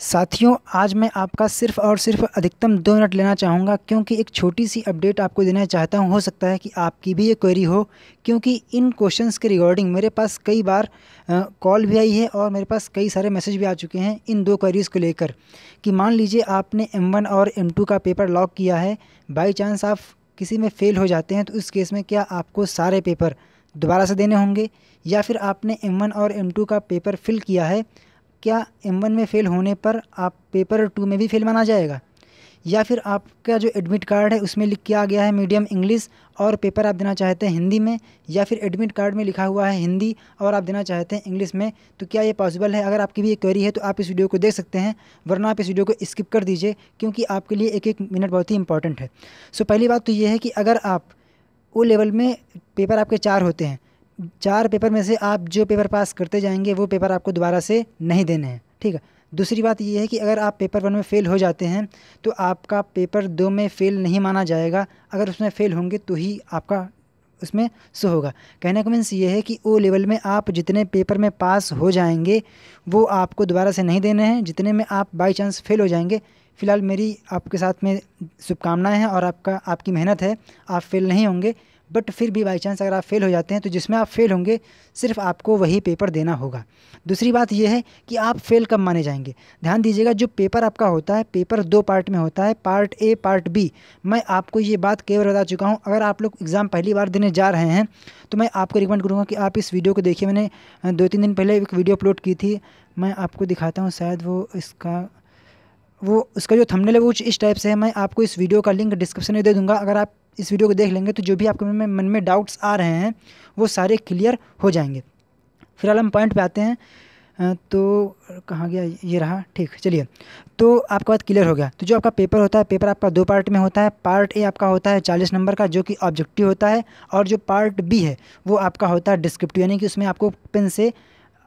साथियों आज मैं आपका सिर्फ और सिर्फ अधिकतम दो मिनट लेना चाहूँगा क्योंकि एक छोटी सी अपडेट आपको देना चाहता हूँ हो सकता है कि आपकी भी ये क्वेरी हो क्योंकि इन क्वेश्चंस के रिगार्डिंग मेरे पास कई बार कॉल भी आई है और मेरे पास कई सारे मैसेज भी आ चुके हैं इन दो क्वेरीज़ को लेकर कि मान लीजिए आपने एम और एम का पेपर लॉक किया है बाई चांस आप किसी में फ़ेल हो जाते हैं तो उस केस में क्या आपको सारे पेपर दोबारा से देने होंगे या फिर आपने एम और एम का पेपर फिल किया है क्या एम वन में फ़ेल होने पर आप पेपर टू में भी फेल माना जाएगा या फिर आपका जो एडमिट कार्ड है उसमें लिख किया गया है मीडियम इंग्लिश और पेपर आप देना चाहते हैं हिंदी में या फिर एडमिट कार्ड में लिखा हुआ है हिंदी और आप देना चाहते हैं इंग्लिश में तो क्या ये पॉसिबल है अगर आपकी भी ये क्वेरी है तो आप इस वीडियो को देख सकते हैं वरना आप इस वीडियो को स्किप कर दीजिए क्योंकि आपके लिए एक एक मिनट बहुत ही इंपॉर्टेंट है सो पहली बात तो ये है कि अगर आप ओ लेवल में पेपर आपके चार होते हैं चार पेपर में से आप जो पेपर पास करते जाएंगे वो पेपर आपको दोबारा से नहीं देने हैं ठीक है दूसरी बात ये है कि अगर आप पेपर वन में फ़ेल हो जाते हैं तो आपका पेपर दो में फ़ेल नहीं माना जाएगा अगर उसमें फ़ेल होंगे तो ही आपका उसमें सो होगा कहने का मीन्स ये है कि ओ लेवल में आप जितने पेपर में पास हो जाएंगे वो आपको दोबारा से नहीं देने हैं जितने में आप बाई चांस फेल हो जाएंगे फ़िलहाल मेरी आपके साथ में शुभकामनाएँ हैं और आपका आपकी मेहनत है आप फेल नहीं होंगे बट फिर भी बाई चांस अगर आप फेल हो जाते हैं तो जिसमें आप फेल होंगे सिर्फ आपको वही पेपर देना होगा दूसरी बात यह है कि आप फेल कब माने जाएंगे ध्यान दीजिएगा जो पेपर आपका होता है पेपर दो पार्ट में होता है पार्ट ए पार्ट बी मैं आपको ये बात कई बार बता चुका हूँ अगर आप लोग एग्ज़ाम पहली बार देने जा रहे हैं तो मैं आपको रिकमेंड करूँगा कि आप इस वीडियो को देखिए मैंने दो तीन दिन पहले एक वीडियो अपलोड की थी मैं आपको दिखाता हूँ शायद वो इसका वो उसका जो थंबनेल है वो कुछ इस टाइप से है मैं आपको इस वीडियो का लिंक डिस्क्रिप्शन में दे दूंगा अगर आप इस वीडियो को देख लेंगे तो जो भी आपके मन में मन में डाउट्स आ रहे हैं वो सारे क्लियर हो जाएंगे फिलहाल हम पॉइंट पे आते हैं तो कहाँ गया ये रहा ठीक चलिए तो आपका बात क्लियर हो गया तो जो आपका पेपर होता है पेपर आपका दो पार्ट में होता है पार्ट ए आपका होता है चालीस नंबर का जो कि ऑब्जेक्टिव होता है और जो पार्ट बी है वो आपका होता है डिस्क्रिप्टिव यानी कि उसमें आपको पेन से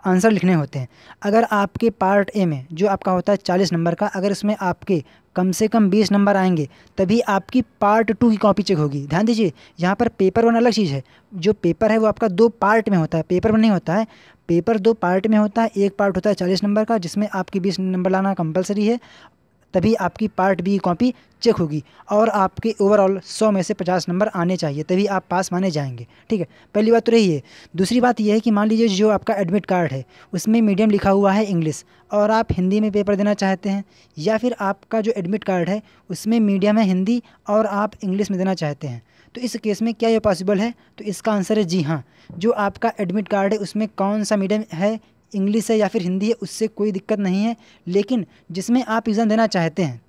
आंसर लिखने होते हैं अगर आपके पार्ट ए में जो आपका होता है चालीस नंबर का अगर इसमें आपके कम से कम बीस नंबर आएंगे तभी आपकी पार्ट टू की कॉपी चेक होगी ध्यान दीजिए यहाँ पर पेपर वन अलग चीज़ है जो पेपर है वो आपका दो पार्ट में होता है पेपर वन नहीं होता है पेपर दो पार्ट में होता है एक पार्ट होता है चालीस नंबर का जिसमें आपकी बीस नंबर लाना कंपलसरी है तभी आपकी पार्ट बी कॉपी चेक होगी और आपके ओवरऑल सौ में से पचास नंबर आने चाहिए तभी आप पास माने जाएंगे ठीक है पहली बात तो रही है दूसरी बात यह है कि मान लीजिए जो आपका एडमिट कार्ड है उसमें मीडियम लिखा हुआ है इंग्लिश और आप हिंदी में पेपर देना चाहते हैं या फिर आपका जो एडमिट कार्ड है उसमें मीडियम है हिंदी और आप इंग्लिश में देना चाहते हैं तो इस केस में क्या ये पॉसिबल है तो इसका आंसर है जी हाँ जो आपका एडमिट कार्ड है उसमें कौन सा मीडियम है इंग्लिश है या फिर हिंदी है उससे कोई दिक्कत नहीं है लेकिन जिसमें आप एग्ज़ाम देना चाहते हैं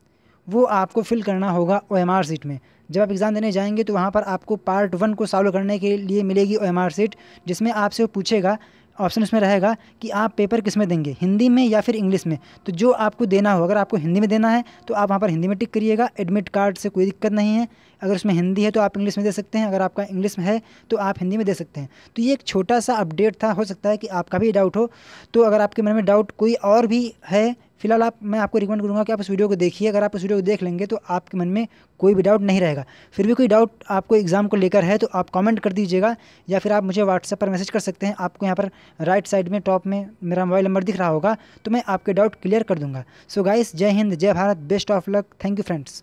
वो आपको फिल करना होगा ओ एम आर सीट में जब आप एग्ज़ाम देने जाएंगे तो वहाँ पर आपको पार्ट वन को सॉल्व करने के लिए मिलेगी ओ एम आर सीट जिसमें आपसे पूछेगा ऑप्शन उसमें रहेगा कि आप पेपर किस में देंगे हिंदी में या फिर इंग्लिश में तो जो आपको देना हो अगर आपको हिंदी में देना है तो आप वहाँ पर हिंदी में टिक करिएगा एडमिट कार्ड से कोई दिक्कत नहीं है अगर उसमें हिंदी है तो आप इंग्लिश में दे सकते हैं अगर आपका इंग्लिश में है तो आप हिंदी में दे सकते हैं तो ये एक छोटा सा अपडेट था हो सकता है कि आपका भी डाउट हो तो अगर आपके मन में डाउट कोई और भी है फिलहाल आप मैं आपको रिकमेंड करूँगा कि आप इस वीडियो को देखिए अगर आप इस वीडियो को देख लेंगे तो आपके मन में कोई भी डाउट नहीं रहेगा फिर भी कोई डाउट आपको एग्ज़ाम को लेकर है तो आप कमेंट कर दीजिएगा या फिर आप मुझे व्हाट्सएप पर मैसेज कर सकते हैं आपको यहाँ पर राइट साइड में टॉप में मेरा मोबाइल नंबर दिख रहा होगा तो मैं आपके डाउट क्लियर कर दूँगा सो गाइस जय हिंद जय Bharat best of luck thank you friends